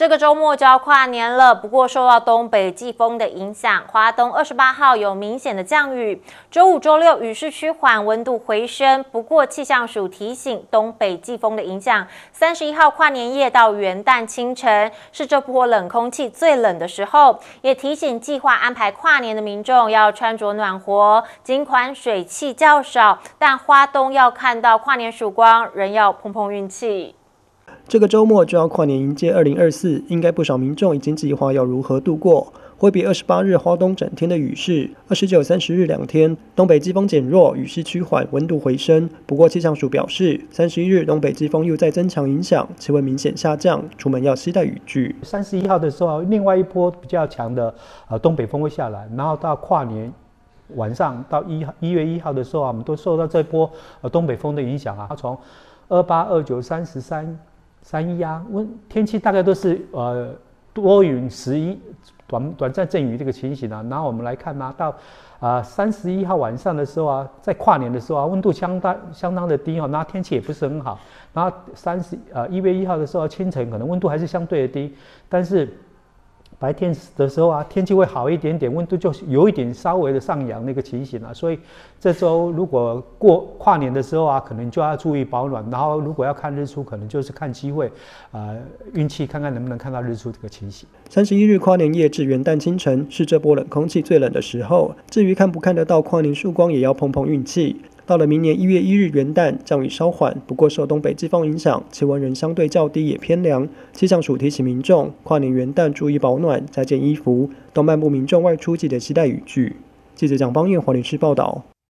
这个周末就要跨年了，不过受到东北季风的影响，华东二十八号有明显的降雨。周五、周六雨势趋缓，温度回升。不过气象署提醒，东北季风的影响，三十一号跨年夜到元旦清晨是这波冷空气最冷的时候。也提醒计划安排跨年的民众要穿着暖和。尽管水汽较少，但花东要看到跨年曙光，仍要碰碰运气。这个周末就要跨年迎接二零二四，应该不少民众已经计划要如何度过。挥别二十八日花东整天的雨势，二十九、三十日两天东北季风减弱，雨势趋缓，温度回升。不过气象署表示，三十一日东北季风又在增强，影响气温明显下降，出门要携带雨具。三十一号的时候，另外一波比较强的呃东北风会下来，然后到跨年晚上到一月一号的时候啊，我们都受到这波呃东北风的影响啊，它从二八、二九、三十三。三亚温天气大概都是呃多云、十一短短暂阵雨这个情形啊。然后我们来看嘛，到啊三十一号晚上的时候啊，在跨年的时候啊，温度相当相当的低哦。那天气也不是很好。然后三十呃一月一号的时候清晨，可能温度还是相对的低，但是。白天的时候啊，天气会好一点点，温度就有一点稍微的上扬那个情形了。所以这周如果过跨年的时候啊，可能就要注意保暖。然后如果要看日出，可能就是看机会啊，运气看看能不能看到日出这个情形。三十一日跨年夜至元旦清晨是这波冷空气最冷的时候。至于看不看得到跨年曙光，也要碰碰运气。到了明年一月一日元旦，降雨稍缓，不过受东北季风影响，气温仍相对较低，也偏凉。气象署提醒民众，跨年元旦注意保暖，加件衣服，动漫部民众外出记得携带雨具。记者蒋邦彦黄女士报道。